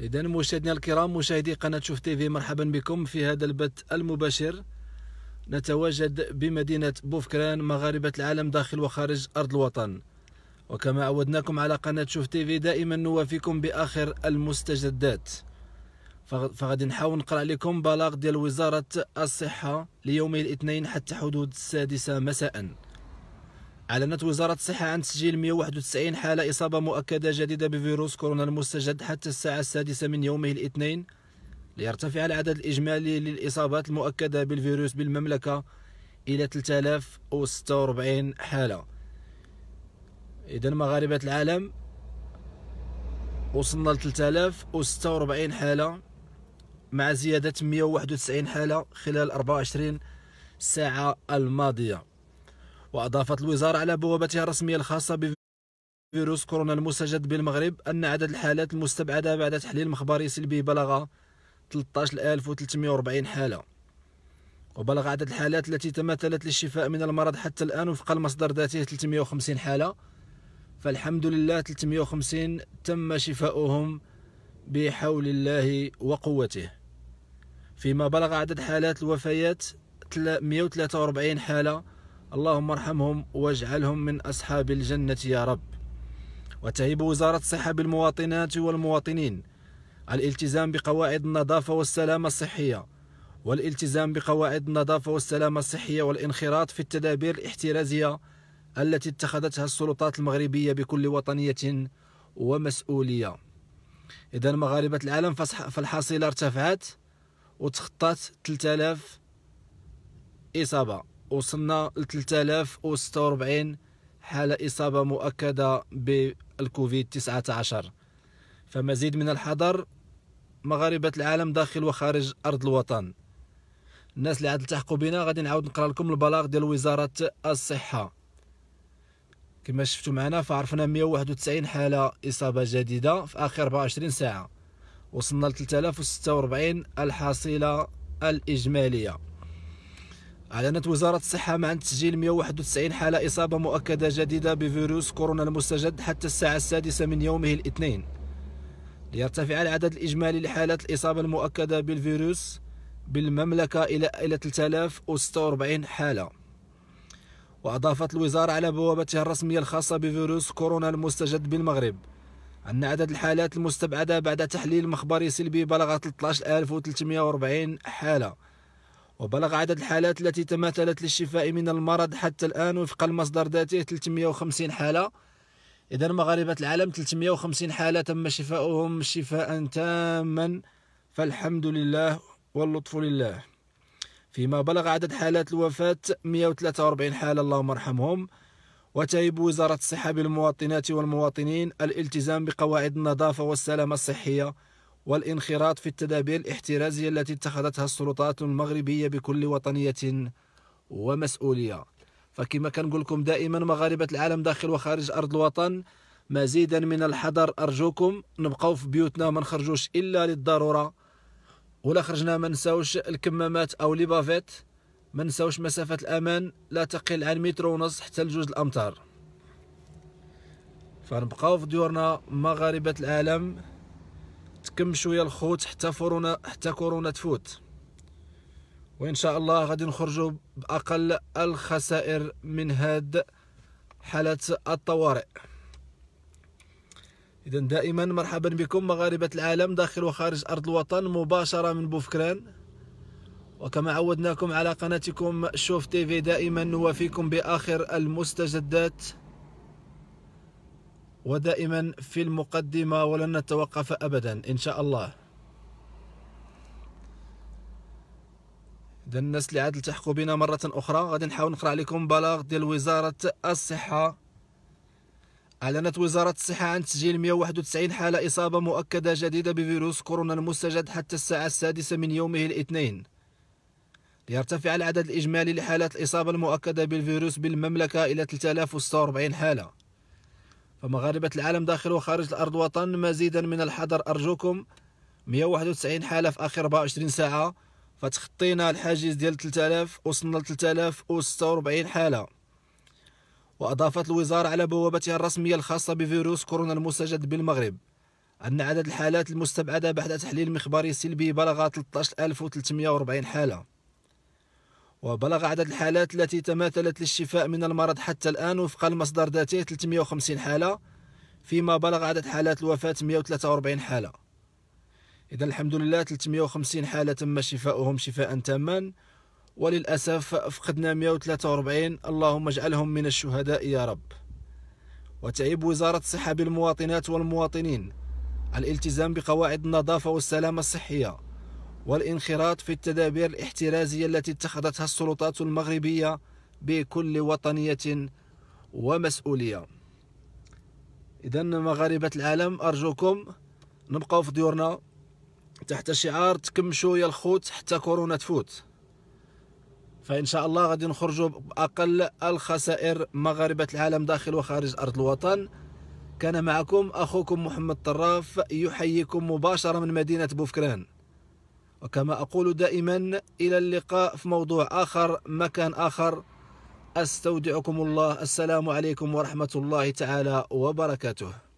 اذا مشاهدينا الكرام مشاهدي قناه شوف تيفي مرحبا بكم في هذا البث المباشر نتواجد بمدينه بوفكران مغاربه العالم داخل وخارج ارض الوطن وكما عودناكم على قناه شوف تيفي دائما نوافيكم باخر المستجدات فغادي نحاول نقرا لكم بلاغ ديال وزاره الصحه ليوم الاثنين حتى حدود السادسه مساء أعلنت وزارة الصحة عن تسجيل 191 حالة إصابة مؤكدة جديدة بفيروس كورونا المستجد حتى الساعة السادسة من يومه الاثنين ليرتفع العدد الإجمالي للإصابات المؤكدة بالفيروس بالمملكة إلى 3046 حالة إذا مغاربة العالم وصلنا ل 3046 حالة مع زيادة 191 حالة خلال 24 ساعة الماضية وأضافت الوزارة على بوابتها الرسمية الخاصة بفيروس كورونا المستجد بالمغرب أن عدد الحالات المستبعدة بعد تحليل مخبري سلبي بلغ 13340 حالة وبلغ عدد الحالات التي تمثلت للشفاء من المرض حتى الآن وفق المصدر ذاته 350 حالة فالحمد لله 350 تم شفاؤهم بحول الله وقوته فيما بلغ عدد حالات الوفيات 143 حالة اللهم ارحمهم واجعلهم من أصحاب الجنة يا رب وتهيب وزارة الصحة بالمواطنات والمواطنين الالتزام بقواعد النظافة والسلامة الصحية والالتزام بقواعد النظافة والسلامة الصحية والانخراط في التدابير الاحترازية التي اتخذتها السلطات المغربية بكل وطنية ومسؤولية إذا مغاربة العالم فالحصيلة ارتفعت وتخطت 3000 إصابة وصلنا ل 3046 حالة إصابة مؤكدة بالكوفيد 19 فمزيد من الحذر مغاربة العالم داخل وخارج أرض الوطن الناس اللي عاد التحقوا بنا غادي نعاود نقرا لكم البلاغ ديال وزارة الصحة كما شفتوا معنا فعرفنا 191 حالة إصابة جديدة في آخر 24 ساعة وصلنا ل 3046 الحصيلة الإجمالية أعلنت وزارة الصحة مع تسجيل 191 حالة إصابة مؤكدة جديدة بفيروس كورونا المستجد حتى الساعة السادسة من يومه الاثنين ليرتفع العدد الإجمالي لحالات الإصابة المؤكدة بالفيروس بالمملكة إلى إلى 3046 حالة وأضافت الوزارة على بوابتها الرسمية الخاصة بفيروس كورونا المستجد بالمغرب أن عدد الحالات المستبعدة بعد تحليل مخبري سلبي بلغ 13340 حالة وبلغ عدد الحالات التي تماثلت للشفاء من المرض حتى الآن وفق المصدر ذاته 350 حالة إذا مغاربة العالم 350 حالة تم شفاؤهم شفاء تاما فالحمد لله واللطف لله فيما بلغ عدد حالات الوفاة 143 حالة اللهم ارحمهم وتهيب وزارة الصحة بالمواطنات والمواطنين الالتزام بقواعد النظافة والسلامة الصحية والانخراط في التدابير الاحترازية التي اتخذتها السلطات المغربية بكل وطنية ومسؤولية فكما كنقول لكم دائما مغاربة العالم داخل وخارج أرض الوطن مزيدا من الحذر أرجوكم نبقاو في بيوتنا ما نخرجوش إلا للضرورة ولا خرجنا ما نساوش الكمامات أو لي بافيت ما نساوش مسافة الأمان لا تقل عن متر ونص حتى لجوج الأمتار فنبقاو في ديورنا مغاربة العالم تكمشوا يا الخوت حتى فرونا حتى كورونا تفوت وان شاء الله غادي نخرجوا باقل الخسائر من هاد حاله الطوارئ اذا دائما مرحبا بكم مغاربه العالم داخل وخارج ارض الوطن مباشره من بوفكران وكما عودناكم على قناتكم شوف تيفي دائما نوافيكم باخر المستجدات ودائما في المقدمة ولن نتوقف أبدا إن شاء الله إذا الناس اللي عاد التحقوا بنا مرة أخرى غادي نحاول نقرأ عليكم بلاغ ديال وزارة الصحة أعلنت وزارة الصحة عن تسجيل 191 حالة إصابة مؤكدة جديدة بفيروس كورونا المستجد حتى الساعة السادسة من يومه الاثنين ليرتفع العدد الإجمالي لحالات الإصابة المؤكدة بالفيروس بالمملكة إلى 3046 حالة فمغاربة العالم داخل وخارج الأرض وطن مزيدا من الحذر أرجوكم 191 حالة في آخر 24 ساعة فتخطينا الحاجز ديال 3000 وصلنا ل 3046 حالة وأضافت الوزارة على بوابتها الرسمية الخاصة بفيروس كورونا المستجد بالمغرب أن عدد الحالات المستبعدة بعد تحليل مخباري سلبي بلغ 13340 حالة وبلغ عدد الحالات التي تماثلت للشفاء من المرض حتى الآن وفق المصدر ذاته 350 حالة فيما بلغ عدد حالات الوفاة 143 حالة إذا الحمد لله 350 حالة تم شفاؤهم شفاء تاما وللأسف فقدنا 143 اللهم اجعلهم من الشهداء يا رب وتعيب وزارة الصحة بالمواطنات والمواطنين الالتزام بقواعد النظافة والسلامة الصحية والانخراط في التدابير الاحترازية التي اتخذتها السلطات المغربية بكل وطنية ومسؤولية إذا مغاربة العالم أرجوكم نبقوا في ديورنا تحت شعار تكمشوا يا الخوت حتى كورونا تفوت فإن شاء الله غادي نخرجوا بأقل الخسائر مغاربة العالم داخل وخارج أرض الوطن كان معكم أخوكم محمد طراف يحييكم مباشرة من مدينة بوفكران وكما أقول دائما إلى اللقاء في موضوع آخر مكان آخر أستودعكم الله السلام عليكم ورحمة الله تعالى وبركاته